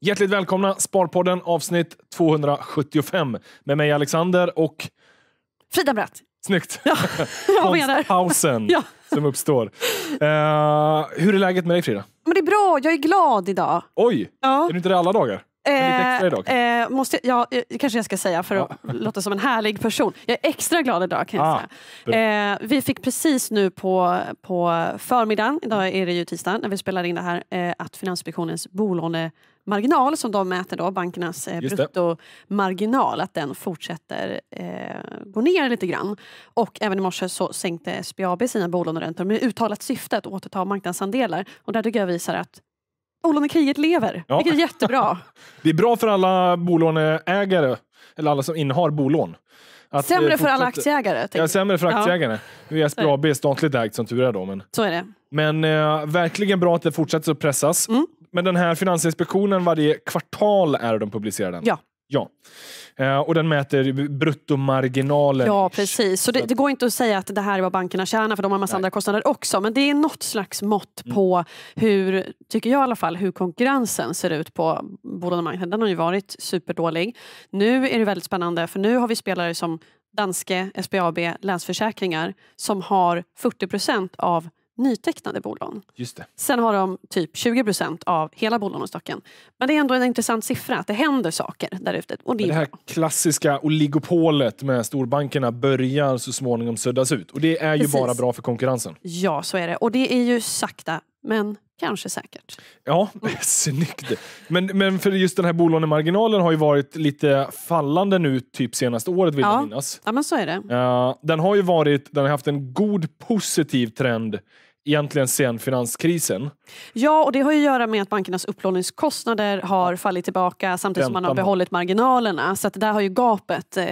Hjärtligt välkomna Sparpodden avsnitt 275 med mig Alexander och Frida Bratt. Snyggt! Ja, jag menar. pausen ja. som uppstår. Uh, hur är läget med dig Frida? Men det är bra, jag är glad idag. Oj! Ja. Är du inte det alla dagar? Eh, eh, måste, ja, eh, kanske jag ska säga för att låta som en härlig person. Jag är extra glad idag kan jag ah. säga. Eh, vi fick precis nu på, på förmiddagen, idag är det ju tisdag när vi spelar in det här, eh, att Finansinspektionens bolåne marginal som de mäter då, bankernas eh, bruttomarginal, att den fortsätter eh, gå ner lite grann. Och även i morse så sänkte SBAB sina bolåneräntor med uttalat syfte att återta marknadsandelar. Och där tycker jag visar att bolånekriget lever, ja. vilket är jättebra. det är bra för alla bolåneägare, eller alla som innehar bolån. Att eh, sämre för alla aktieägare? Ja, sämre för aktieägare. Nu är SBAB statligt ägt som tur är. Då, men så är det. men eh, verkligen bra att det fortsätter att pressas. Mm men den här Finansinspektionen, varje kvartal är de publicerade. den? Ja. Ja, eh, och den mäter bruttomarginalen. Ja, precis. Så det, det, går inte att säga att det här är vad bankerna tjänar för de har en massa Nej. andra kostnader också. Men det är något slags mått mm. på hur, tycker jag i alla fall, hur konkurrensen ser ut på bolånemarknaden. Den har ju varit superdålig. Nu är det väldigt spännande för nu har vi spelare som Danske, SBAB, Länsförsäkringar som har 40 procent av nytecknade bolån. Just det. Sen har de typ 20 procent av hela bolånestocken. Men det är ändå en intressant siffra att det händer saker där ute. det, det här klassiska oligopolet med storbankerna börjar så småningom suddas ut. Och det är ju Precis. bara bra för konkurrensen. Ja, så är det. Och det är ju sakta men kanske säkert. Ja, mm. snyggt. Men, men för just den här bolånemarginalen har ju varit lite fallande nu typ senaste året vill ja. jag minnas. Ja, men så är det. Uh, den har ju varit, den har haft en god positiv trend egentligen sen finanskrisen. Ja, och det har ju att göra med att bankernas upplåningskostnader har fallit tillbaka samtidigt som man har behållit marginalerna. Så att där har ju gapet eh,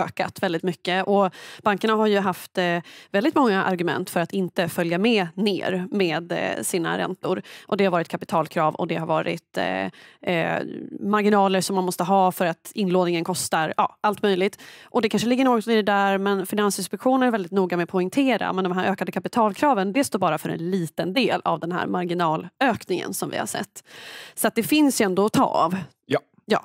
ökat väldigt mycket. Och bankerna har ju haft eh, väldigt många argument för att inte följa med ner med eh, sina räntor. Och det har varit kapitalkrav och det har varit marginaler som man måste ha för att inlåningen kostar. Ja, allt möjligt. Och det kanske ligger något i det där men Finansinspektionen är väldigt noga med att poängtera att de här ökade kapitalkraven, det står bara bara för en liten del av den här marginalökningen som vi har sett. Så det finns ju ändå att ta av. Ja. ja.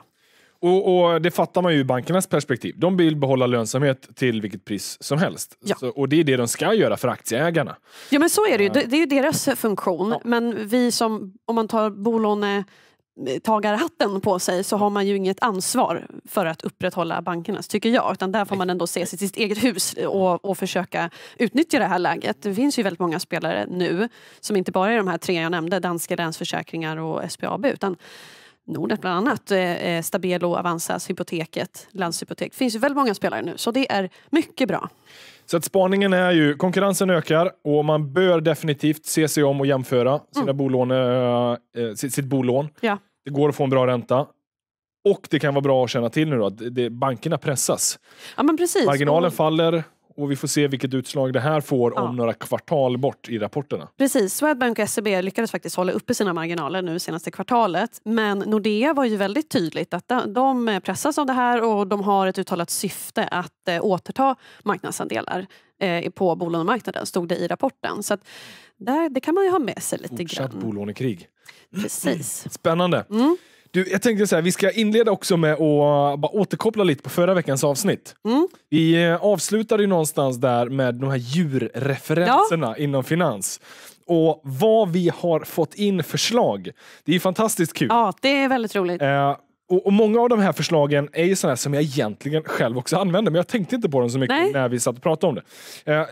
Och, och, Det fattar man ju ur bankernas perspektiv. De vill behålla lönsamhet till vilket pris som helst. Ja. Så, och Det är det de ska göra för aktieägarna. Ja men så är det ju. Det, eh. det är ju deras funktion. Ja. Men vi som, om man tar bolåne låntagarhatten på sig så har man ju inget ansvar för att upprätthålla bankernas, tycker jag. Utan där får man ändå se sitt eget hus och, och försöka utnyttja det här läget. Det finns ju väldigt många spelare nu som inte bara är de här tre jag nämnde, Danske Länsförsäkringar och SBAB, utan Nordnet bland annat, eh, eh, Stabelo, Avanzas, Hypoteket, Landshypotek. Det finns ju väldigt många spelare nu, så det är mycket bra. Så att spaningen är ju, konkurrensen ökar och man bör definitivt se sig om och jämföra mm. sina mm. bolån, äh, eh, eh, sitt, sitt bolån. Ja. Det går att få en bra ränta. Och det kan vara bra att känna till nu då, att det, bankerna pressas. Ja, Marginalen och... faller, och vi får se vilket utslag det här får ja. om några kvartal bort i rapporterna. Precis, Swedbank och SEB lyckades faktiskt hålla uppe sina marginaler nu senaste kvartalet. Men Nordea var ju väldigt tydligt att de pressas av det här och de har ett uttalat syfte att eh, återta marknadsandelar eh, på bolånemarknaden, stod det i rapporten. Så att där, det kan man ju ha med sig lite Fortsatt grann. Fortsatt bolånekrig. Precis. Spännande. Mm. Du, jag tänkte så här, vi ska inleda också med att eh, bara återkoppla lite på förra veckans avsnitt. Mm. Vi eh, avslutade ju någonstans där med de här djurreferenserna ja. inom finans och vad vi har fått in förslag. Det är fantastiskt kul. Ja, det är väldigt roligt. Eh, och, och, Många av de här förslagen är ju sådana som jag egentligen själv också använder, men jag tänkte inte på dem så mycket Nej. när vi satt och pratade om det. Eh,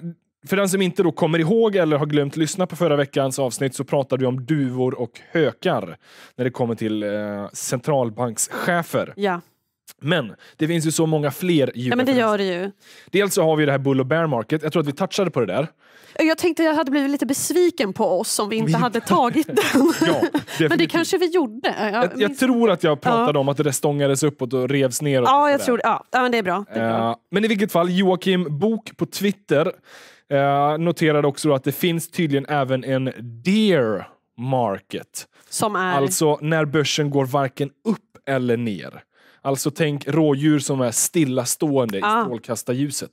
för den som inte då kommer ihåg eller har glömt lyssna på förra veckans avsnitt så pratade vi om duvor och hökar när det kommer till eh, centralbankschefer. Ja. Men det finns ju så många fler djur. Ja, men det gör det ju. Dels så har vi det här bull och bear market. Jag tror att vi touchade på det där. Jag tänkte att jag hade blivit lite besviken på oss om vi inte hade tagit den. ja, men det kanske vi gjorde. Jag, jag, jag tror att jag pratade ja. om att det stångades uppåt och revs neråt. Ja, jag tror det. Ja. ja, men det är bra. Det är bra. Uh, men i vilket fall, Joakim Bok på Twitter Eh, noterade också att det finns tydligen även en dear market. Som är? Alltså när börsen går varken upp eller ner. Alltså tänk rådjur som är stillastående ah. i strålkastarljuset.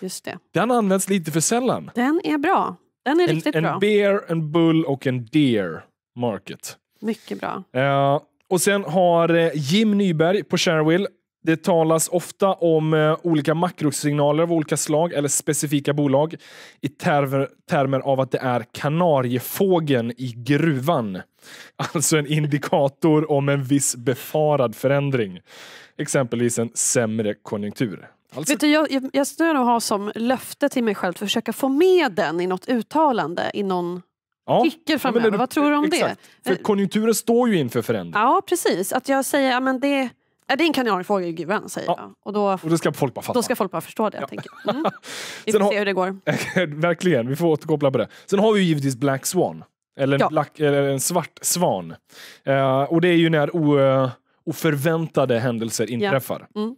Just det. Den används lite för sällan. Den är bra. Den är en, riktigt en bra. En bear, en bull och en deer market. Mycket bra. Eh, och sen har eh, Jim Nyberg på Sharewill det talas ofta om eh, olika makrosignaler av olika slag eller specifika bolag i terver, termer av att det är kanariefågeln i gruvan. Alltså en indikator om en viss befarad förändring. Exempelvis en sämre konjunktur. Alltså... Vet du, jag, jag, jag snurrar och har som löfte till mig själv att försöka få med den i något uttalande i någon ja. ticker framöver. Ja, Vad tror du om exakt. det? För eh. konjunkturen står ju inför förändring. Ja, precis. Att jag säger att ja, men det Äh, det är en kanariefågel i guran säger ja. jag. Och då, och då ska folk bara fatta. Då ska folk bara förstå det. Ja. tänker. Mm. Vi får se hur det går. verkligen, vi får återkoppla på det. Sen har vi ju givetvis Black Swan. Eller en, ja. black, eller en svart svan. Uh, och det är ju när o, uh, oförväntade händelser inträffar. Ja. Mm.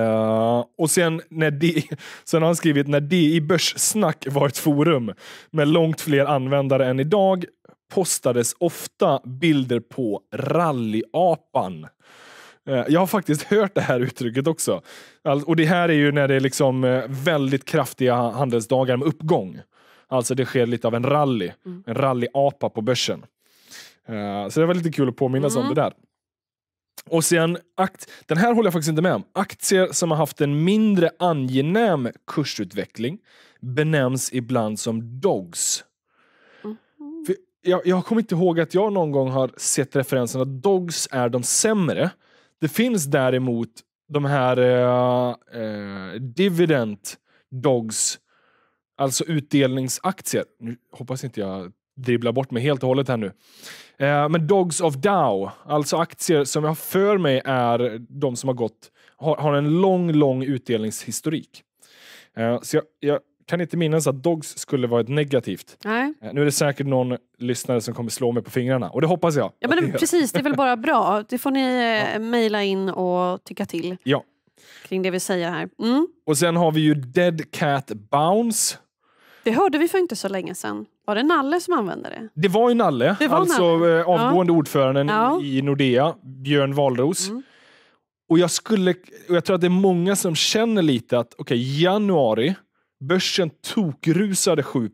Uh, och sen, när de, sen har han skrivit när det i Börssnack var ett forum med långt fler användare än idag postades ofta bilder på rallyapan Eh, jag har faktiskt hört det här uttrycket också. Och det här är ju när det är liksom eh, väldigt kraftiga handelsdagar med uppgång. Alltså det sker lite av en rally. Mm. En rallyapa på börsen. Eh, så det var lite kul att påminnas mm. om det där. Och sen, akt, den här håller jag faktiskt inte med om. Aktier som har haft en mindre angenäm kursutveckling benämns ibland som dogs. Mm. Jag, jag kommer inte ihåg att jag någon gång har sett referensen att dogs är de sämre. Det finns däremot de här eh, eh, dividend dogs, alltså utdelningsaktier. Nu hoppas inte jag dribblar bort mig helt och hållet här nu. Eh, men Dogs of Dow, alltså aktier som jag har för mig är de som har gått, har, har en lång, lång utdelningshistorik. Eh, så jag, jag, kan inte minnas att dogs skulle vara ett negativt. Nej. Eh, nu är det säkert någon lyssnare som kommer slå mig på fingrarna och det hoppas jag. Ja men det, precis, det är väl bara bra. Det får ni eh, ja. mejla in och tycka till. Ja. Kring det vi säger här. Mm. Och sen har vi ju Dead Cat Bounce. Det hörde vi för inte så länge sedan. Var det Nalle som använde det? Det var ju Nalle, det var alltså Nalle. Eh, avgående ja. ordföranden ja. i Nordea, Björn Wahlroos. Mm. Och jag, skulle, och jag tror att det är många som känner lite att okay, januari, Börsen tokrusade 7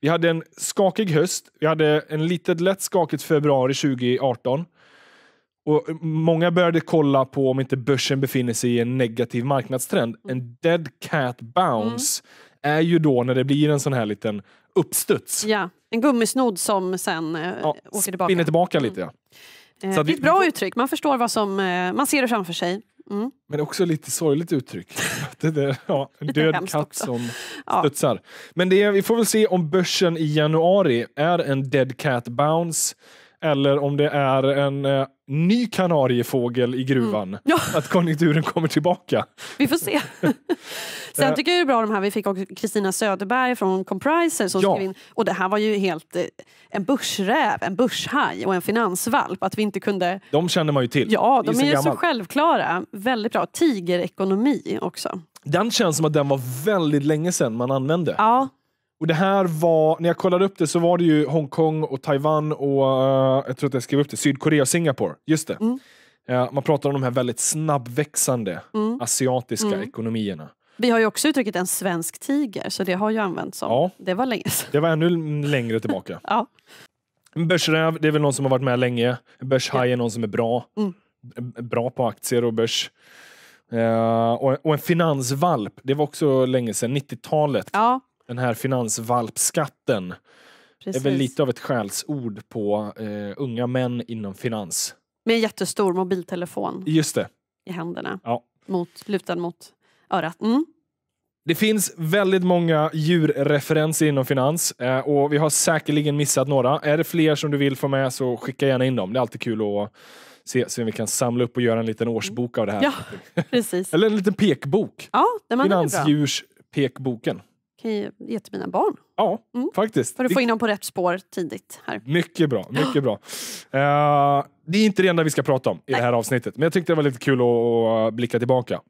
Vi hade en skakig höst. Vi hade en litet lätt skakigt februari 2018. Och Många började kolla på om inte börsen befinner sig i en negativ marknadstrend. Mm. En dead cat bounce mm. är ju då när det blir en sån här liten uppstuds. Ja, en gummisnodd som sen eh, ja, åker tillbaka. Spinner tillbaka lite, mm. ja. Eh, Så det är ett bra uttryck. Man förstår vad som... Eh, man ser det framför sig. Mm. Men också lite sorgligt uttryck. det där, ja, en död katt också. som ja. studsar. Men det är, vi får väl se om börsen i januari är en dead cat bounce eller om det är en eh, ny kanariefågel i mm. gruvan. Mm. Ja. Att konjunkturen kommer tillbaka. Vi får se. Sen eh. tycker jag det är bra de här vi fick också Kristina Söderberg från Compriser som ja. skrev in, och det här var ju helt eh, en börsräv, en börshaj och en finansvalp. Att vi inte kunde... De känner man ju till. Ja, de är, ju gammal. så självklara. Väldigt bra. Tigerekonomi också. Den känns som att den var väldigt länge sedan man använde. Ja, och det här var, när jag kollade upp det så var det ju Hongkong och Taiwan och, eh, jag tror att jag skrev upp det, Sydkorea och Singapore. Just det. Mm. Eh, man pratar om de här väldigt snabbväxande mm. asiatiska mm. ekonomierna. Vi har ju också uttrycket en svensk tiger, så det har ju använts som. Ja. Det var länge sedan. Det var ännu längre tillbaka. ja. En börsräv, det är väl någon som har varit med länge. En börshaj är någon som är bra. Mm. Bra på aktier och börs. Uh, och, och, en finansvalp, det var också länge sedan, 90-talet. Ja den här finansvalpskatten Precis. är väl lite av ett skällsord på eh, unga män inom finans. Med en jättestor mobiltelefon Just det. i händerna, ja. mot, lutad mot örat. Mm. Det finns väldigt många djurreferenser inom finans eh, och vi har säkerligen missat några. Är det fler som du vill få med så skicka gärna in dem. Det är alltid kul att se om vi kan samla upp och göra en liten årsbok av det här. Ja, precis. Eller en liten pekbok. Ja, Finansdjurspekboken kan ju ge till mina barn. Ja, mm. faktiskt. För att få in dem på rätt spår tidigt. här. Mycket bra. mycket bra. Uh, det är inte det enda vi ska prata om i Nej. det här avsnittet, men jag tyckte det var lite kul att blicka tillbaka.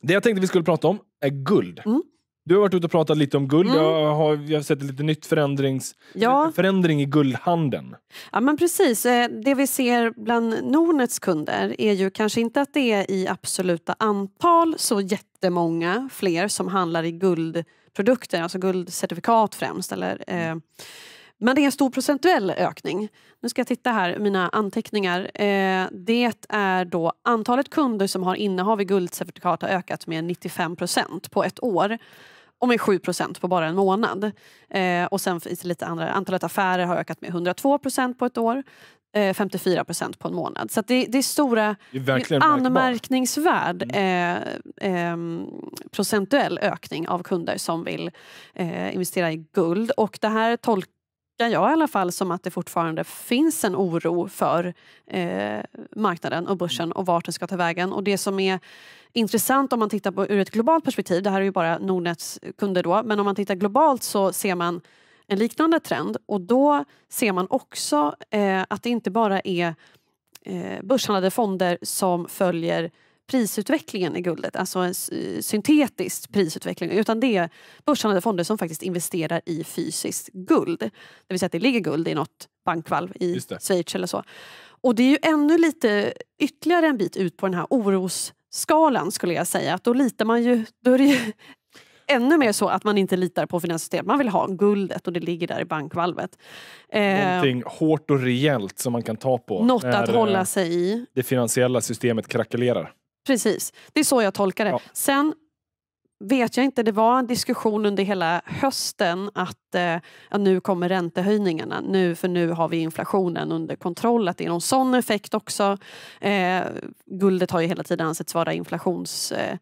Det jag tänkte vi skulle prata om är guld. Mm. Du har varit ute och pratat lite om guld. Mm. Jag, har, jag har sett lite nytt förändrings, ja. förändring i guldhandeln. Ja men precis. Eh, det vi ser bland Nordnets kunder är ju kanske inte att det är i absoluta antal så jättemånga fler som handlar i guldprodukter, alltså guldcertifikat främst. Eller, eh, mm. Men det är en stor procentuell ökning. Nu ska jag titta här, mina anteckningar. Eh, det är då antalet kunder som har innehav i guldcertifikat har ökat med 95 procent på ett år och med 7 på bara en månad. Eh, och sen finns det lite andra, antalet affärer har ökat med 102 på ett år. Eh, 54 på en månad. Så det, det, är stora, det är anmärkningsvärd mm. eh, ehm, procentuell ökning av kunder som vill eh, investera i guld. Och det här tolkar tolkar jag i alla fall som att det fortfarande finns en oro för eh, marknaden och börsen och vart den ska ta vägen. Och det som är intressant om man tittar på ur ett globalt perspektiv, det här är ju bara Nordnets kunder då, men om man tittar globalt så ser man en liknande trend och då ser man också eh, att det inte bara är eh, börshandlade fonder som följer prisutvecklingen i guldet, alltså en syntetisk prisutveckling utan det är börshandlade fonder som faktiskt investerar i fysiskt guld. Det vill säga att det ligger guld i något bankvalv i Schweiz eller så. Och det är ju ännu lite ytterligare en bit ut på den här orosskalan skulle jag säga. Att då litar man ju, då är det ju ännu mer så att man inte litar på finanssystemet. Man vill ha guldet och det ligger där i bankvalvet. Någonting eh, hårt och rejält som man kan ta på. Något att hålla eh, sig i. Det finansiella systemet krackelerar. Precis, det är så jag tolkar det. Ja. Sen vet jag inte, det var en diskussion under hela hösten att eh, nu kommer räntehöjningarna, nu, för nu har vi inflationen under kontroll, att det är någon sån effekt också. Eh, guldet har ju hela tiden ansetts vara inflations... Eh,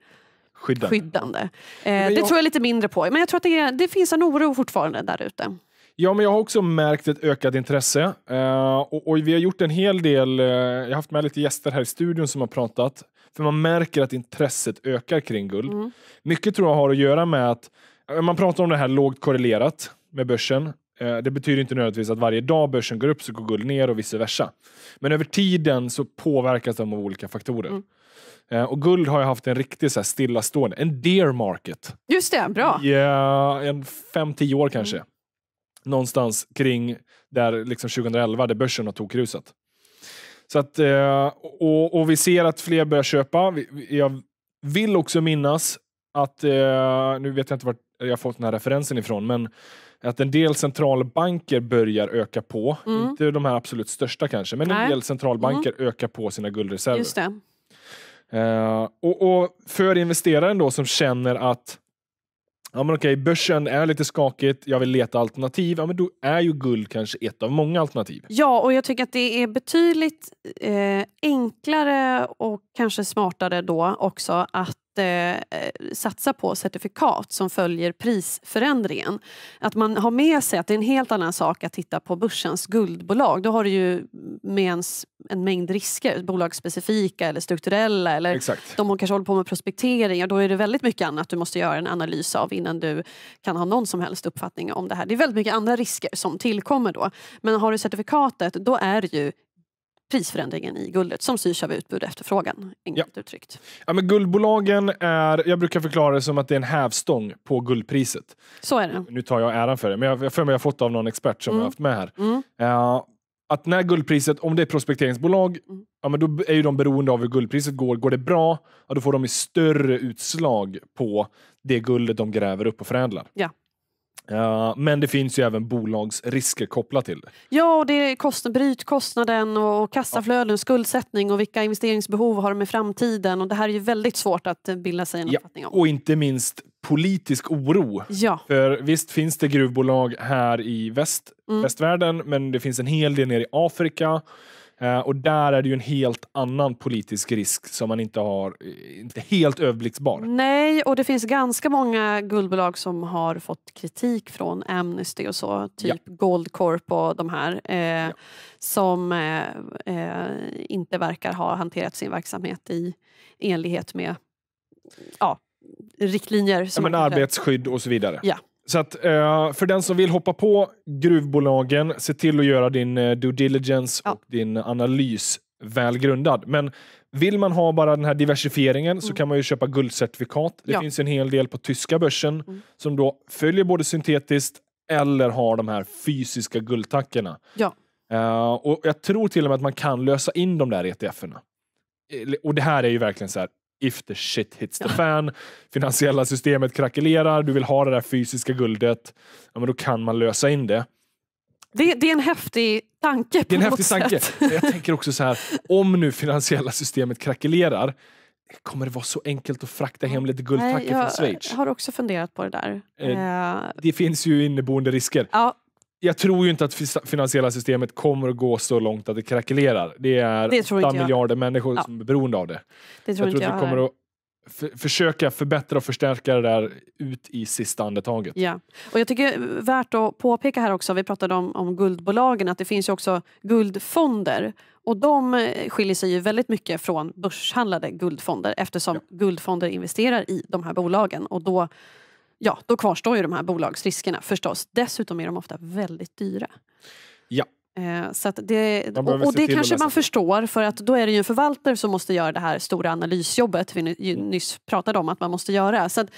skyddande. skyddande. Eh, jag... Det tror jag lite mindre på. Men jag tror att det, är, det finns en oro fortfarande där ute. Ja, men jag har också märkt ett ökat intresse. Eh, och, och, vi har gjort en hel del, eh, jag har haft med lite gäster här i studion som har pratat. För man märker att intresset ökar kring guld. Mm. Mycket tror jag har att göra med att eh, man pratar om det här lågt korrelerat med börsen. Eh, det betyder inte nödvändigtvis att varje dag börsen går upp så går guld ner och vice versa. Men över tiden så påverkas de av olika faktorer. Mm. Eh, och guld har ju haft en riktig så här stillastående, en dear market. Just det, bra. Ja, en 5-10 år mm. kanske. Mm. Någonstans kring där liksom 2011, där börsen har tokrusat. Så att, eh, och, och vi ser att fler börjar köpa. Jag vill också minnas att, eh, nu vet jag inte vart jag fått den här referensen ifrån, men att en del centralbanker börjar öka på. Mm. Inte de här absolut största kanske, men Nej. en del mm. centralbanker mm. ökar på sina guldreserver. Just det. Uh, och, och, för investeraren då som känner att ja, men okej, börsen är lite skakigt, jag vill leta alternativ. Ja, men då är ju guld kanske ett av många alternativ. Ja, och jag tycker att det är betydligt eh, enklare och kanske smartare då också att måste eh, satsa på certifikat som följer prisförändringen. Att man har med sig att det är en helt annan sak att titta på börsens guldbolag. Då har du ju med ens en mängd risker, bolagsspecifika eller strukturella. Eller Exakt. De kanske håller på med prospektering då är det väldigt mycket annat du måste göra en analys av innan du kan ha någon som helst uppfattning om det här. Det är väldigt mycket andra risker som tillkommer då. Men har du certifikatet då är det ju prisförändringen i guldet som styrs av utbud och efterfrågan. Enkelt ja. uttryckt. Ja, men guldbolagen är, jag brukar förklara det som att det är en hävstång på guldpriset. Så är det. Nu tar jag äran för det, men jag, har för mig jag fått av någon expert som mm. jag haft med här. Mm. Uh, att när guldpriset, om det är prospekteringsbolag, mm. ja, men då är ju de beroende av hur guldpriset går. Går det bra, ja, då får de i större utslag på det guldet de gräver upp och förädlar. Ja men det finns ju även bolagsrisker kopplat till det. Ja, och det är kostnad, brytkostnaden och kassaflöden, ja. skuldsättning och vilka investeringsbehov har de i framtiden. Och det här är ju väldigt svårt att eh, bilda sig en ja. uppfattning om. Och inte minst politisk oro. Ja. För visst finns det gruvbolag här i väst, mm. västvärlden, men det finns en hel del nere i Afrika. Eh, och där är det ju en helt annan politisk risk som man inte har, eh, inte helt överblicksbar. Nej, och det finns ganska många guldbolag som har fått kritik från Amnesty och så, typ ja. Goldcorp och de här, eh, ja. som eh, eh, inte verkar ha hanterat sin verksamhet i enlighet med ja, riktlinjer. Som ja, men arbetsskydd och så vidare. Ja. Så att, eh, för den som vill hoppa på gruvbolagen, se till att göra din eh, due diligence ja. och din analys välgrundad. Men vill man ha bara den här diversifieringen mm. så kan man ju köpa guldcertifikat. Det ja. finns en hel del på tyska börsen mm. som då följer både syntetiskt eller har de här fysiska guldtackorna. Ja. Uh, och jag tror till och med att man kan lösa in de där ETFerna. Och det här är ju verkligen så här, if the shit hits the fan. Finansiella systemet krackelerar, du vill ha det där fysiska guldet. Ja, men då kan man lösa in det. Det, det är en häftig tanke. det är en häftig tanke. Jag tänker också så här, om nu finansiella systemet krackelerar, kommer det vara så enkelt att frakta hem lite guldtackor från Schweiz? Jag har också funderat på det där. Eh, eh det finns ju inneboende risker. Ja, jag tror ju inte att finansiella systemet kommer att gå så långt att det krackelerar. Det är 8 miljarder människor ja. som är beroende av det. det tror jag tror att vi kommer att försöka förbättra och förstärka det där ut i sista andetaget. Ja. Och jag tycker värt att påpeka här också, vi pratade om, om guldbolagen, att det finns ju också guldfonder. Och de eh, skiljer sig ju väldigt mycket från börshandlade guldfonder eftersom ja. guldfonder investerar i de här bolagen och då ja, då kvarstår ju de här bolagsriskerna förstås. Dessutom är de ofta väldigt dyra. Ja, Eh, så det, och, och det kanske man förstår för att då är det ju en förvaltare som måste göra det här stora analysjobbet vi mm. nyss pratade om att man måste göra. Så att,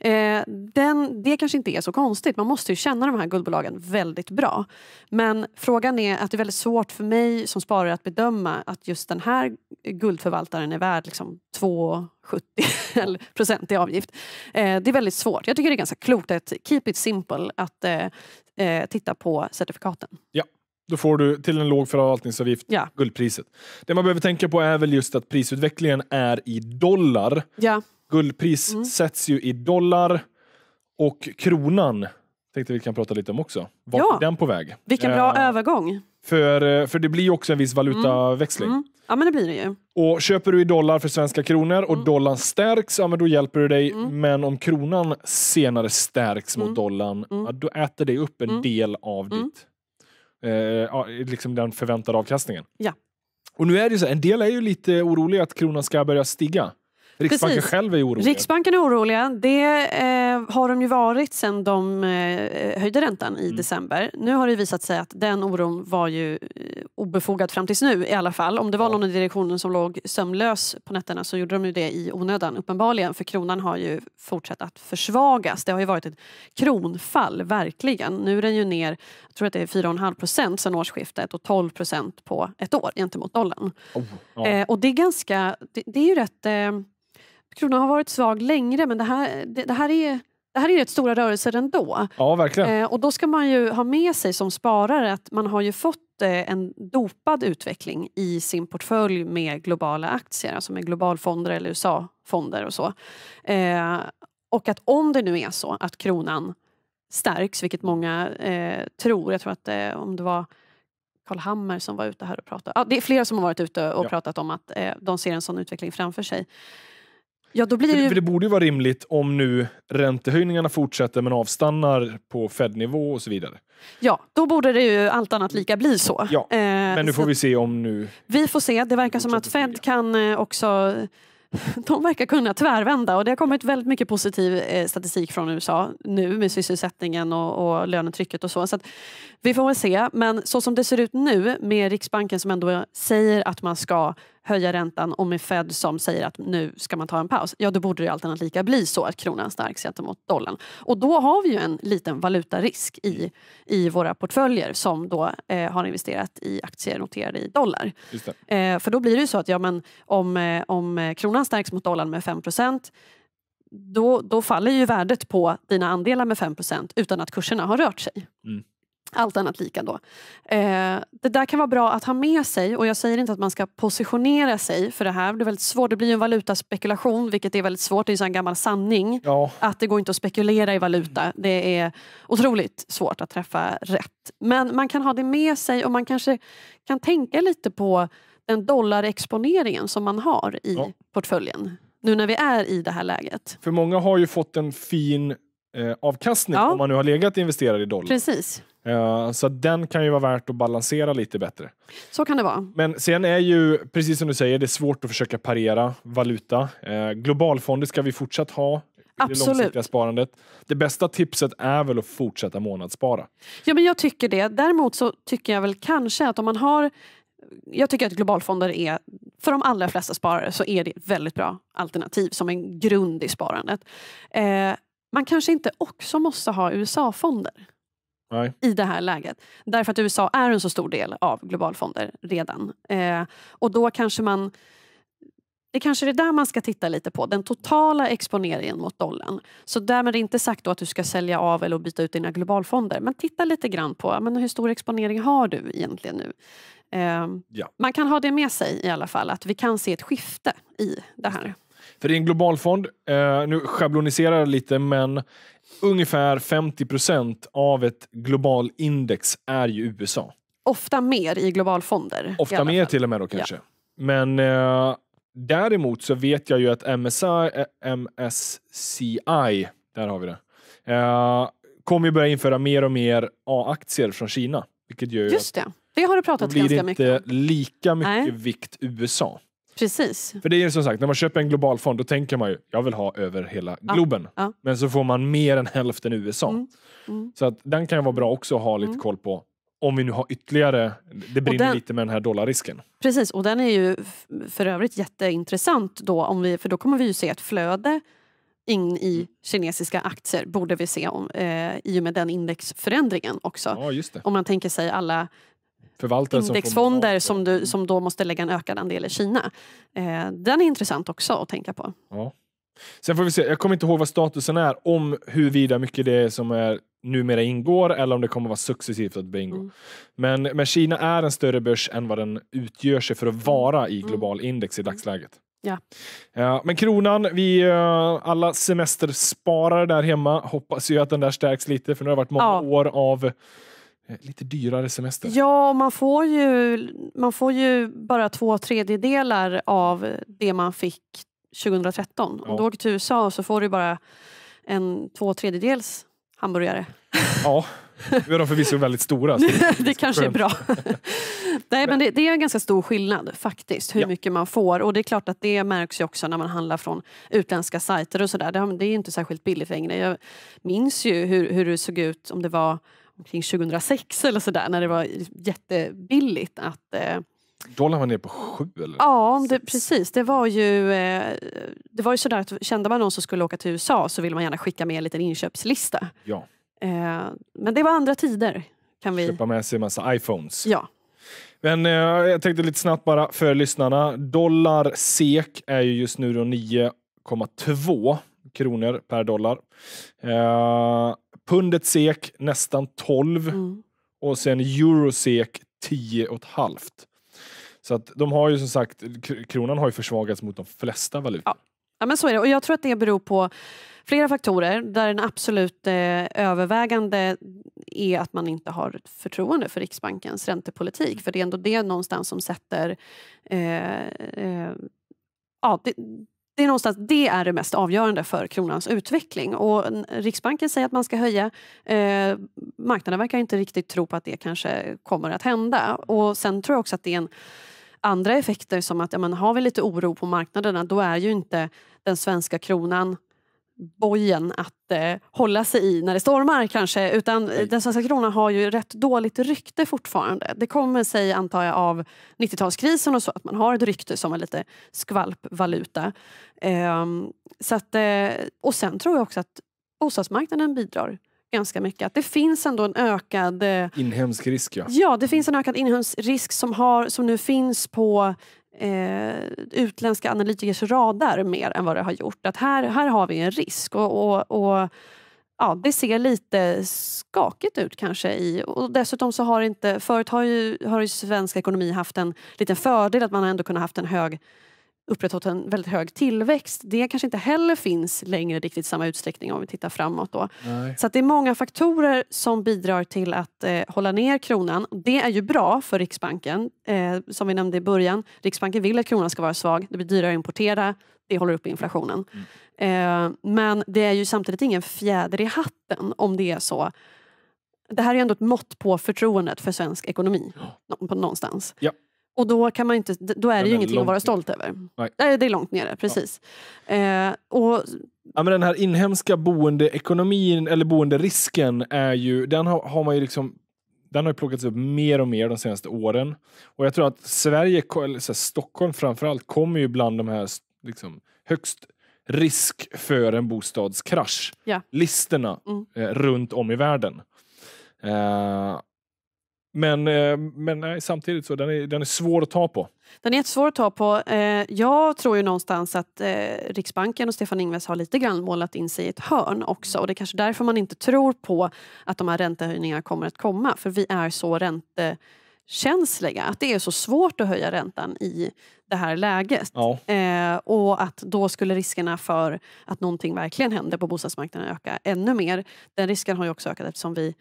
eh, den, det kanske inte är så konstigt, man måste ju känna de här guldbolagen väldigt bra. Men frågan är att det är väldigt svårt för mig som sparare att bedöma att just den här guldförvaltaren är värd liksom 2,70 procent i avgift. Eh, det är väldigt svårt. Jag tycker det är ganska klokt att keep it simple att eh, eh titta på certifikaten. Ja. Då får du till en låg förvaltningsavgift ja. guldpriset. Det man behöver tänka på är väl just att prisutvecklingen är i dollar. Ja. Guldpris mm. sätts ju i dollar och kronan tänkte vi kan prata lite om också. Vart ja. är den på väg? Vilken bra eh, övergång. För, eh, för det blir också en viss valutaväxling. Mm. Mm. Ja men det blir det ju. Och köper du i dollar för svenska kronor och mm. dollarn stärks, ja men då hjälper du dig. Mm. Men om kronan senare stärks mot mm. dollarn, mm. ja, då äter det upp en mm. del av ditt eh, liksom den förväntade avkastningen. Ja. Och nu är det så en del är ju lite oroliga att kronan ska börja stiga. Riksbanken Precis. själv är orolig. Riksbanken är oroliga. Det eh, har de ju varit sedan de eh, höjde räntan i mm. december. Nu har det visat sig att den oron var ju eh, obefogad fram tills nu i alla fall. Om det var någon i direktionen som låg sömnlös på nätterna så gjorde de ju det i onödan uppenbarligen för kronan har ju fortsatt att försvagas. Det har ju varit ett kronfall, verkligen. Nu är den ju ner, jag tror att det är 4,5 procent sedan årsskiftet och 12 procent på ett år gentemot dollarn. Oh, ja. eh, och det är ganska, det, det är ju rätt eh, kronan har varit svag längre men det här, det, det här är det här är rätt stora rörelser ändå. Ja, verkligen. Eh, och då ska man ju ha med sig som sparare att man har ju fått eh, en dopad utveckling i sin portfölj med globala aktier, alltså med globalfonder eller USA-fonder och så. Eh, och att om det nu är så att kronan stärks, vilket många eh, tror, jag tror att eh, om det var Karl Hammer som var ute här och pratade, ah, det är flera som har varit ute och ja. pratat om att eh, de ser en sån utveckling framför sig Ja, då blir det, ju... för, det borde ju vara rimligt om nu räntehöjningarna fortsätter men avstannar på Fed-nivå och så vidare. Ja, då borde det ju allt annat lika bli så. Ja, eh, men nu får vi se om nu... Vi får se. Det verkar som att Fed kan eh, också de verkar kunna tvärvända och det har kommit väldigt mycket positiv eh, statistik från USA nu med sysselsättningen och, och lönetrycket och så. så vi får väl se. Men så som det ser ut nu med Riksbanken som ändå säger att man ska höja räntan och med Fed som säger att nu ska man ta en paus, ja då borde det allt annat lika bli så att kronan stärks gentemot dollarn. Och då har vi ju en liten valutarisk i, i våra portföljer som då eh, har investerat i aktier noterade i dollar. Eh, för då blir det ju så att ja, men om, eh, om kronan stärks mot dollarn med 5 då, då faller ju värdet på dina andelar med 5 utan att kurserna har rört sig. Mm. Allt annat lika då. Eh, det där kan vara bra att ha med sig och jag säger inte att man ska positionera sig för det här. Det, är väldigt svårt. det blir ju en valutaspekulation vilket är väldigt svårt. Det är en gammal sanning ja. att det går inte att spekulera i valuta. Mm. Det är otroligt svårt att träffa rätt. Men man kan ha det med sig och man kanske kan tänka lite på den dollarexponeringen som man har i ja. portföljen nu när vi är i det här läget. För många har ju fått en fin eh, avkastning ja. om man nu har legat investerad i dollar. Precis. Eh, så den kan ju vara värt att balansera lite bättre. Så kan det vara. Men sen är ju, precis som du säger, det är svårt att försöka parera valuta. Eh, globalfonder ska vi fortsatt ha. Absolut. det sparandet. Det bästa tipset är väl att fortsätta månadsspara? Ja, men jag tycker det. Däremot så tycker jag väl kanske att om man har... Jag tycker att globalfonder är, för de allra flesta sparare så är det ett väldigt bra alternativ som en grund i sparandet. Eh, man kanske inte också måste ha USA-fonder i det här läget. Därför att USA är en så stor del av globalfonder redan. Eh, och då kanske man... Det kanske är där man ska titta lite på, den totala exponeringen mot dollarn. Så därmed är det inte sagt att du ska sälja av eller byta ut dina globalfonder. Men titta lite grann på men hur stor exponering har du egentligen nu? Eh, ja. Man kan ha det med sig i alla fall, att vi kan se ett skifte i det här. För i en global fond, eh, nu schabloniserar jag lite, men ungefär 50 av ett global index är ju USA. Ofta mer i globalfonder. Ofta i mer till och med då kanske. Ja. Men eh, däremot så vet jag ju att MSI, eh, MSCI, där har vi det, eh, kommer börja införa mer och mer A-aktier från Kina. Vilket gör Just det, det har du pratat ganska mycket om. blir inte lika mycket Nej. vikt USA. Precis. För det är ju som sagt, när man köper en global fond då tänker man ju, jag vill ha över hela ja. Globen. Ja. Men så får man mer än hälften USA. Mm. Mm. Så att den kan ju vara bra också att ha lite mm. koll på om vi nu har ytterligare, det brinner den, lite med den här dollarrisken. Precis, och den är ju för övrigt jätteintressant då, om vi, för då kommer vi ju se ett flöde in i mm. kinesiska aktier, borde vi se om, eh, i och med den indexförändringen också. Ja, om man tänker sig alla förvaltare indexfonder som, du, som då måste lägga en ökad andel i Kina. Eh, den är intressant också att tänka på. Ja. Sen får vi se, jag kommer inte ihåg vad statusen är om huruvida mycket det som är numera ingår eller om det kommer vara successivt att börja ingå. Mm. Men, men Kina är en större börs än vad den utgör sig för att vara i mm. global mm. index i mm. dagsläget. Ja. ja. Eh, men kronan, vi eh, alla semestersparare där hemma hoppas ju att den där stärks lite för nu har det varit många ja. år av Eh, lite dyrare semester. Ja, man får ju, man får ju bara två tredjedelar av det man fick 2013. Om du åker till USA så får du bara en två tredjedels hamburgare. Ja, nu är de förvisso väldigt stora. det, det kanske är bra. Nej, men det, det, är en ganska stor skillnad faktiskt, hur ja. mycket man får. Och det är klart att det märks ju också när man handlar från utländska sajter och sådär. Det, det är inte särskilt billigt längre. Jag minns ju hur, hur det såg ut om det var kring 2006 eller sådär när det var jättebilligt att eh, Dollarn var nere på sju eller? Ja, det, precis. Det var ju, eh, det var ju sådär att kände man någon som skulle åka till USA så ville man gärna skicka med en liten inköpslista. Ja. Eh, men det var andra tider. Kan vi... Köpa med sig en massa iPhones. Ja. Men eh, jag tänkte lite snabbt bara för lyssnarna. Dollar SEK är ju just nu 9,2 kronor per dollar pundet SEK nästan 12 mm. och sen euro SEK 10 och halvt. Så att de har ju som sagt, kronan har ju försvagats mot de flesta valutor. Ja. ja. men så är det och jag tror att det beror på flera faktorer där den absolut eh, övervägande är att man inte har förtroende för Riksbankens räntepolitik för det är ändå det någonstans som sätter eh, eh, ja, det, det är någonstans det är det mest avgörande för kronans utveckling. Och Riksbanken säger att man ska höja. Eh, marknaden verkar inte riktigt tro på att det kanske kommer att hända. Och Sen tror jag också att det är en andra effekter som att ja, man har vi lite oro på marknaderna då är ju inte den svenska kronan bojen att eh, hålla sig i när det stormar kanske. Utan Nej. den svenska kronan har ju rätt dåligt rykte fortfarande. Det kommer sig antar jag av 90-talskrisen och så att man har ett rykte som en lite skvalpvaluta. Eh, så att, eh, och sen tror jag också att bostadsmarknaden bidrar ganska mycket. Att det finns ändå en ökad... Eh, inhemsk risk ja. Ja, det finns en ökad inhemsk risk som, har, som nu finns på eh, utländska analytikers radar mer än vad det har gjort. Att här, här har vi en risk. och, och, och ja, det ser lite skakigt ut kanske. I, och dessutom så har inte, förut har ju, har ju svensk ekonomi haft en liten fördel att man ändå kunnat haft en hög upprätthållit en väldigt hög tillväxt. Det kanske inte heller finns längre riktigt samma utsträckning om vi tittar framåt. Då. Nej. Så det är många faktorer som bidrar till att eh, hålla ner kronan. Det är ju bra för Riksbanken, eh, som vi nämnde i början. Riksbanken vill att kronan ska vara svag, det blir dyrare att importera, det håller uppe inflationen. Mm. Eh, men det är ju samtidigt ingen fjäder i hatten om det är så det här är ändå ett mått på förtroendet för svensk ekonomi. Ja. Nå någonstans. Ja. Och då, kan man inte, då är det ju ingenting att vara stolt ner. över. Nej. Nej. det är långt nere, precis. Ja. Eh, och... Ja, men den här inhemska boendeekonomin, eller boenderisken, är ju, den har, har man ju liksom den har plockats upp mer och mer de senaste åren. Och jag tror att Sverige, eller så här, Stockholm framförallt, kommer ju bland de här liksom, högst risk för en bostadskrasch. Ja. mm. eh, runt om i världen. Eh, men, eh, men samtidigt så den är den är svår att ta på. Den är jättesvår att ta på. Eh, jag tror ju någonstans att eh, Riksbanken och Stefan Ingves har lite grann målat in sig i ett hörn också. Och det är kanske därför man inte tror på att de här räntehöjningarna kommer att komma. För vi är så räntekänsliga. Att det är så svårt att höja räntan i det här läget. Ja. och att då skulle riskerna för att någonting verkligen händer på bostadsmarknaden öka ännu mer. Den risken har ju också ökat eftersom vi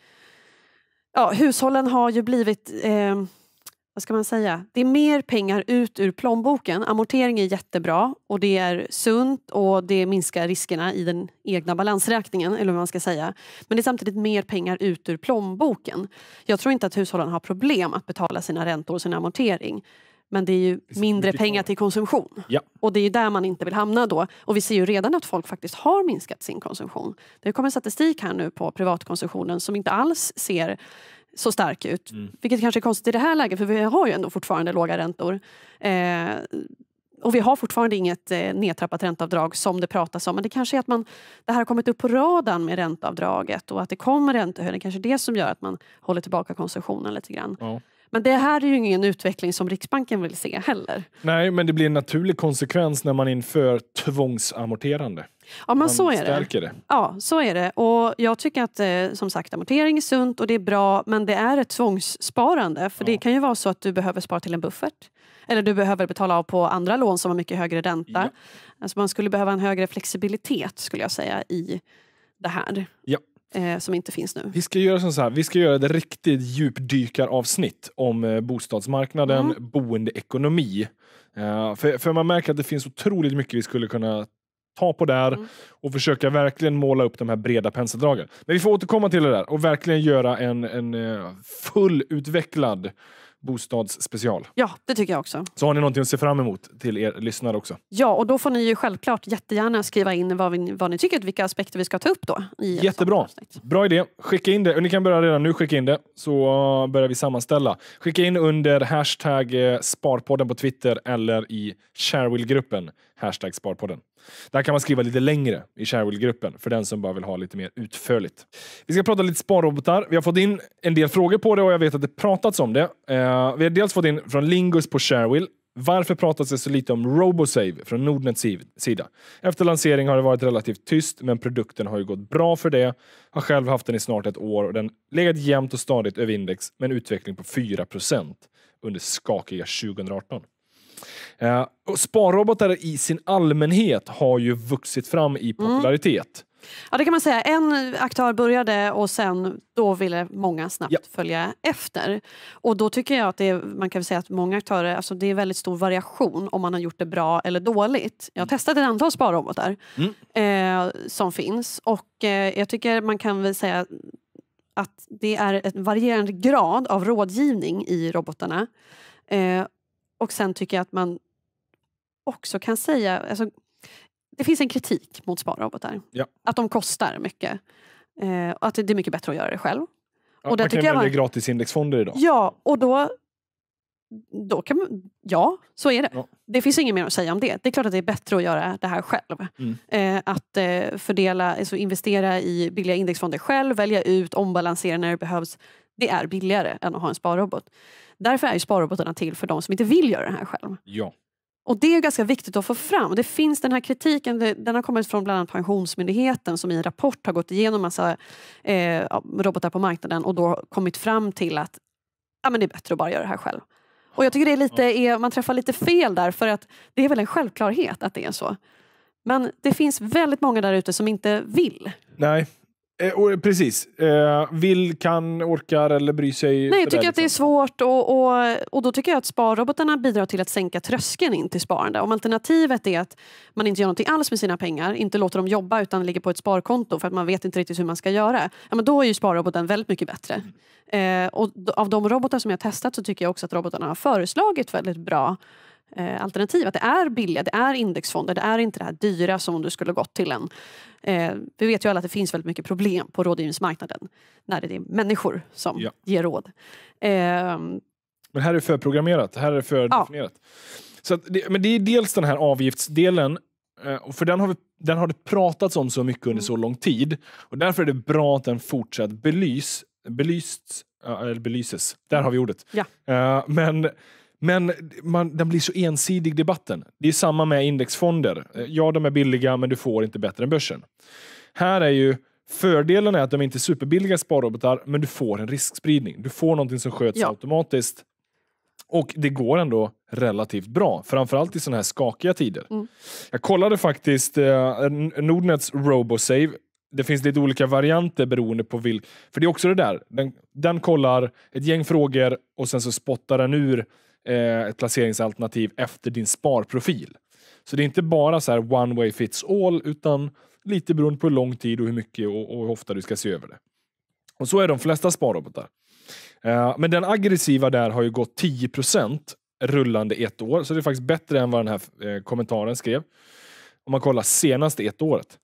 ja, hushållen har ju blivit eh, vad ska man säga, det är mer pengar ut ur plånboken. Amortering är jättebra och det är sunt och det minskar riskerna i den egna balansräkningen eller vad man ska säga. Men det är samtidigt mer pengar ut ur plånboken. Jag tror inte att hushållen har problem att betala sina räntor och sin amortering men det är ju mindre pengar till konsumtion. Ja. Och det är ju där man inte vill hamna då. Och vi ser ju redan att folk faktiskt har minskat sin konsumtion. Det kommer statistik här nu på privatkonsumtionen som inte alls ser så stark ut. Mm. Vilket kanske är konstigt i det här läget för vi har ju ändå fortfarande låga räntor. Eh, och vi har fortfarande inget eh, nedtrappat ränteavdrag som det pratas om. Men det kanske är att man, det här har kommit upp på radarn med ränteavdraget och att det kommer räntehöjning. kanske det som gör att man håller tillbaka konsumtionen lite grann. Ja. Men det här är ju ingen utveckling som Riksbanken vill se heller. Nej, men det blir en naturlig konsekvens när man inför tvångsamorterande. Ja, man så är det. det. Ja, så är det. Och jag tycker att eh, som sagt amortering är sunt och det är bra men det är ett tvångssparande. För ja. det kan ju vara så att du behöver spara till en buffert. Eller du behöver betala av på andra lån som har mycket högre ränta. Ja. Alltså man skulle behöva en högre flexibilitet skulle jag säga i det här. Ja eh, som inte finns nu. Vi ska göra så här, vi ska göra ett riktigt djupdykaravsnitt om eh, bostadsmarknaden, mm. boendeekonomi. Eh, för, för man märker att det finns otroligt mycket vi skulle kunna ta på där mm. och försöka verkligen måla upp de här breda penseldragen. Men vi får återkomma till det där och verkligen göra en, en eh, fullutvecklad bostadsspecial. Ja, det tycker jag också. Så har ni någonting att se fram emot till er lyssnare också. Ja, och då får ni ju självklart jättegärna skriva in vad, vi, vad ni tycker, vilka aspekter vi ska ta upp då. Jättebra. Bra idé. Skicka in det. Och ni kan börja redan nu skicka in det, så börjar vi sammanställa. Skicka in under hashtag eh, Sparpodden på Twitter eller i Sharewheel-gruppen. Hashtag Sparpodden. Där kan man skriva lite längre i Sharewheel-gruppen för den som bara vill ha lite mer utförligt. Vi ska prata lite sparrobotar. Vi har fått in en del frågor på det och jag vet att det pratats om det. Eh, vi har dels fått in från Lingus på Sharewill. varför pratas det så lite om Robosave från Nordnets sida? Efter lansering har det varit relativt tyst, men produkten har ju gått bra för det. Har själv haft den i snart ett år och den legat jämnt och stadigt över index med en utveckling på 4 under skakiga 2018. Eh, sparrobotar i sin allmänhet har ju vuxit fram i mm. popularitet. Mm. Ja det kan man säga. En aktör började och sen då ville många snabbt ja. följa efter. Och då tycker jag att det är, man kan säga att många aktörer, alltså det är väldigt stor variation om man har gjort det bra eller dåligt. Jag har mm. testat ett antal sparrobotar mm. eh, som finns och eh, jag tycker man kan väl säga att det är en varierande grad av rådgivning i robotarna. Eh, och sen tycker jag att man också kan säga, alltså, det finns en kritik mot sparrobotar. Ja. Att de kostar mycket. Eh, och att det är mycket bättre att göra det själv. Ja, och man kan välja man... gratis indexfonder idag. Ja, och då, då kan man, ja, så är det. Ja. Det finns inget mer att säga om det. Det är klart att det är bättre att göra det här själv. Mm. Eh, att eh, fördela, alltså investera i billiga indexfonder själv, välja ut, ombalansera när det behövs. Det är billigare än att ha en sparrobot. Därför är ju sparrobotarna till för de som inte vill göra det här själv. Ja. Och Det är ganska viktigt att få fram. det finns den här kritiken, den har kommit från bland annat Pensionsmyndigheten som i en rapport har gått igenom massa eh, robotar på marknaden och då kommit fram till att ja, men det är bättre att bara göra det här själv. Och jag tycker det är lite, är, man träffar lite fel där för att det är väl en självklarhet att det är så. Men det finns väldigt många där ute som inte vill. Nej, Eh, eh, precis. Eh, vill, kan, orkar eller bryr sig. Nej, jag tycker där, att det är liksom. svårt och, och, och då tycker jag att sparrobotarna bidrar till att sänka tröskeln in till sparande. Om alternativet är att man inte gör någonting alls med sina pengar, inte låter dem jobba utan ligger på ett sparkonto för att man vet inte riktigt hur man ska göra. Ja, men då är ju sparroboten väldigt mycket bättre. Eh, och av de robotar som jag testat så tycker jag också att robotarna har föreslagit väldigt bra eh, alternativ. Att det är billiga, det är indexfonder, det är inte det här dyra som om du skulle gått till en Eh, vi vet ju alla att det finns väldigt mycket problem på rådgivningsmarknaden när det är människor som ja. ger råd. Eh, men här är det förprogrammerat, här är det fördefinierat. Ja. Så det, men det är dels den här avgiftsdelen, eh, för den har, vi, den har det pratats om så mycket under så mm. lång tid. Och därför är det bra att den fortsatt belys, belysts, eh, eller belyses. Där mm. har vi ordet. Ja. Eh, men men man, den blir så ensidig debatten. Det är samma med indexfonder. Eh, ja, de är billiga, men du får inte bättre än börsen. Här är ju fördelen är att de inte är superbilliga sparrobotar, men du får en riskspridning. Du får någonting som sköts ja. automatiskt och det går ändå relativt bra, framförallt i sådana här skakiga tider. Mm. Jag kollade faktiskt eh, Nordnets Robosave. Det finns lite olika varianter beroende på vilk... För det är också det där, den, den kollar ett gäng frågor och sen så spottar den ur Eh, ett placeringsalternativ efter din sparprofil. Så det är inte bara så här one way fits all utan lite beroende på hur lång tid och hur mycket och, och hur ofta du ska se över det. Och så är de flesta sparrobotar. Eh, men den aggressiva där har ju gått 10 rullande ett år, så det är faktiskt bättre än vad den här eh, kommentaren skrev. Om man kollar senaste ett året.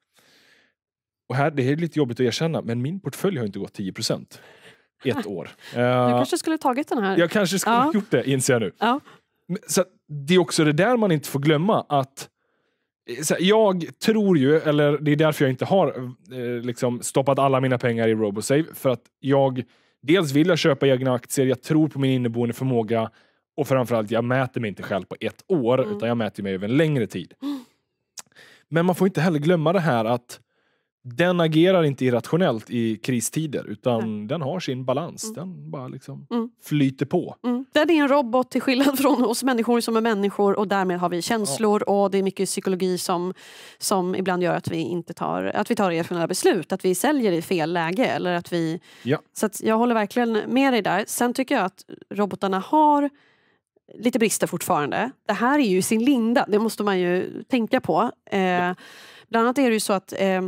Och här, det är lite jobbigt att erkänna, men min portfölj har inte gått 10 ett år. Uh, du eh, kanske skulle tagit den här. Jag kanske skulle ja. gjort det, inser jag nu. Ja. Så det är också det där man inte får glömma att eh, här, jag tror ju, eller det är därför jag inte har eh, liksom stoppat alla mina pengar i Robosave, för att jag dels vill jag köpa egna aktier, jag tror på min inneboende förmåga och framförallt, jag mäter mig inte själv på ett år, mm. utan jag mäter mig över en längre tid. Men man får inte heller glömma det här att den agerar inte irrationellt i kristider utan Nej. den har sin balans. Mm. Den bara liksom mm. flyter på. Mm. Den är en robot till skillnad från oss människor som är människor och därmed har vi känslor ja. och det är mycket psykologi som, som ibland gör att vi inte tar, att vi tar irrationella beslut. Att vi säljer i fel läge eller att vi... Ja. Så att jag håller verkligen med dig där. Sen tycker jag att robotarna har lite brister fortfarande. Det här är ju sin linda, det måste man ju tänka på. Eh, ja. Bland annat är det ju så att eh,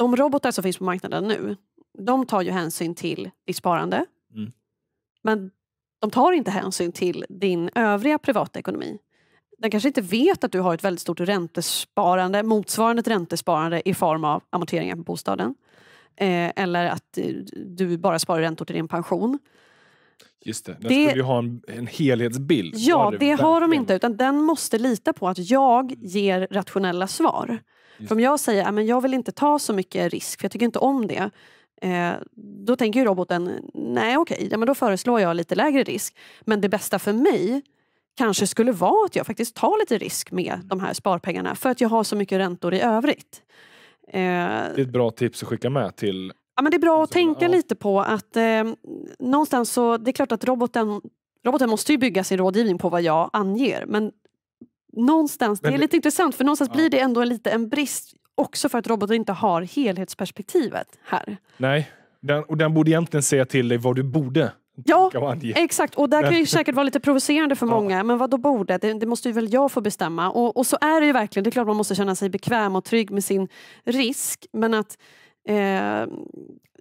de robotar som finns på marknaden nu, de tar ju hänsyn till ditt sparande. Mm. Men de tar inte hänsyn till din övriga privatekonomi. Den kanske inte vet att du har ett väldigt stort räntesparande, motsvarande ett räntesparande i form av amorteringar på bostaden. Eh, eller att eh, du bara sparar räntor till din pension. Just det, den det, skulle ju ha en, en helhetsbild. Ja, det, det har de inte. Utan den måste lita på att jag ger rationella svar. För om jag säger att jag vill inte ta så mycket risk, för jag tycker inte om det. Eh, då tänker roboten, nej okej, okay, då föreslår jag lite lägre risk. Men det bästa för mig kanske skulle vara att jag faktiskt tar lite risk med mm. de här sparpengarna för att jag har så mycket räntor i övrigt. Eh, det är ett bra tips att skicka med till Ja, men det är bra att tänka ja. lite på att eh, någonstans så, det är klart att roboten Roboten måste ju bygga sin rådgivning på vad jag anger men Någonstans, det är lite intressant för någonstans ja. blir det ändå lite en brist också för att roboten inte har helhetsperspektivet här. Nej, den, och den borde egentligen säga till dig vad du borde Ja, exakt. Och där kan ju säkert vara lite provocerande för många. Men vad då borde? Det, det, måste ju väl jag få bestämma. Och, och, så är det ju verkligen. Det är klart man måste känna sig bekväm och trygg med sin risk. Men att Eh,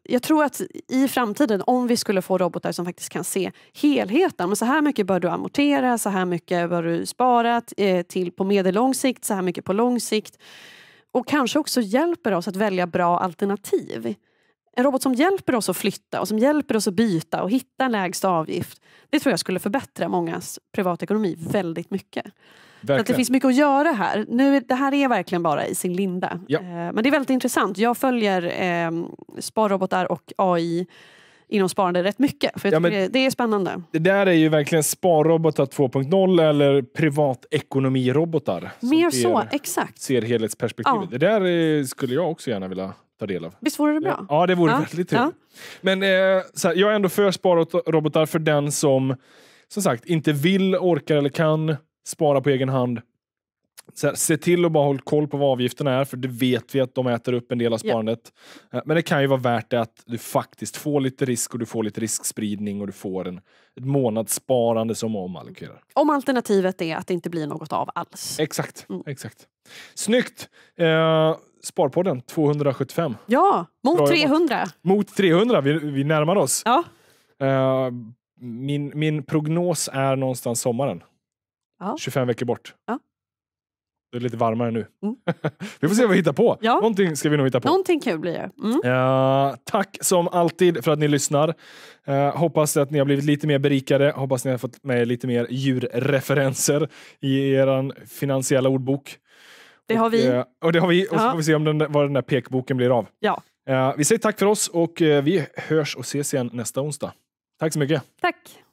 jag tror att i framtiden, om vi skulle få robotar som faktiskt kan se helheten, men så här mycket bör du amortera, så här mycket bör du spara eh, till på medellång sikt, så här mycket på lång sikt. Och kanske också hjälper oss att välja bra alternativ. En robot som hjälper oss att flytta och som hjälper oss att byta och hitta en lägsta avgift. Det tror jag skulle förbättra mångas privatekonomi väldigt mycket. Verkligen. Så det finns mycket att göra här. Nu, det här är verkligen bara i sin linda. Ja. Eh, men det är väldigt intressant. Jag följer eh, sparrobotar och AI inom sparande rätt mycket. För ja, det, är spännande. Det där är ju verkligen sparrobotar 2.0 eller privatekonomirobotar. Mer ser, så, exakt. Ser helhetsperspektivet. Ja. Det där eh, skulle jag också gärna vilja ta del av. Visst vore det bra? Ja, det vore ja. väldigt trevligt. Men eh, här, jag är ändå för sparrobotar för den som som sagt inte vill, orkar eller kan spara på egen hand. Här, se till att bara hålla koll på vad avgifterna är, för det vet vi att de äter upp en del av sparandet. Yeah. Men det kan ju vara värt det att du faktiskt får lite risk och du får lite riskspridning och du får en, ett månadssparande som omallokerar. Om alternativet är att det inte blir något av alls. Exakt. Mm. exakt. Snyggt! Eh, Sparpodden 275. Ja, mot 300. Mot 300, vi, vi närmar oss. Ja. Eh, min, min prognos är någonstans sommaren. Ja. 25 veckor bort. Ja. Det är lite varmare nu. Mm. vi får se vad vi hittar på. Ja. Någonting ska vi nog hitta på. Någonting kul blir det. Mm. Uh, tack som alltid för att ni lyssnar. Uh, hoppas att ni har blivit lite mer berikade. Hoppas ni har fått med lite mer djurreferenser i er finansiella ordbok. Det har vi. Uh, och det har vi. Och så får vi se om den, vad den där pekboken blir av. Ja. Eh, vi säger tack för oss och vi hörs och ses igen nästa onsdag. Tack så mycket. Tack.